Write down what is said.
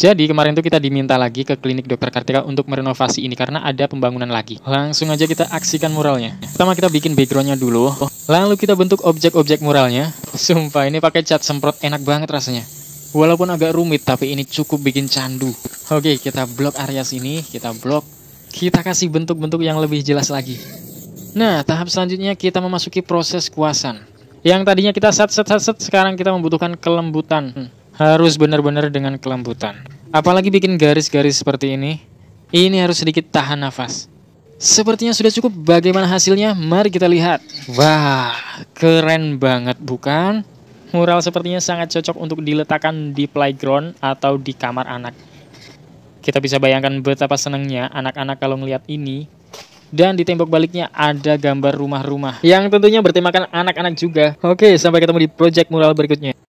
Jadi kemarin itu kita diminta lagi ke klinik dokter Kartika untuk merenovasi ini karena ada pembangunan lagi. Langsung aja kita aksikan muralnya. Pertama kita bikin backgroundnya dulu. Lalu kita bentuk objek-objek muralnya. Sumpah ini pakai cat semprot enak banget rasanya. Walaupun agak rumit tapi ini cukup bikin candu. Oke kita blok area sini, kita blok. Kita kasih bentuk-bentuk yang lebih jelas lagi. Nah, tahap selanjutnya kita memasuki proses kuasan. Yang tadinya kita set set set, set sekarang kita membutuhkan kelembutan harus benar-benar dengan kelembutan. Apalagi bikin garis-garis seperti ini, ini harus sedikit tahan nafas. Sepertinya sudah cukup bagaimana hasilnya, mari kita lihat. Wah, keren banget bukan? Mural sepertinya sangat cocok untuk diletakkan di playground atau di kamar anak. Kita bisa bayangkan betapa senangnya anak-anak kalau melihat ini. Dan di tembok baliknya ada gambar rumah-rumah yang tentunya bertemakan anak-anak juga. Oke, sampai ketemu di project mural berikutnya.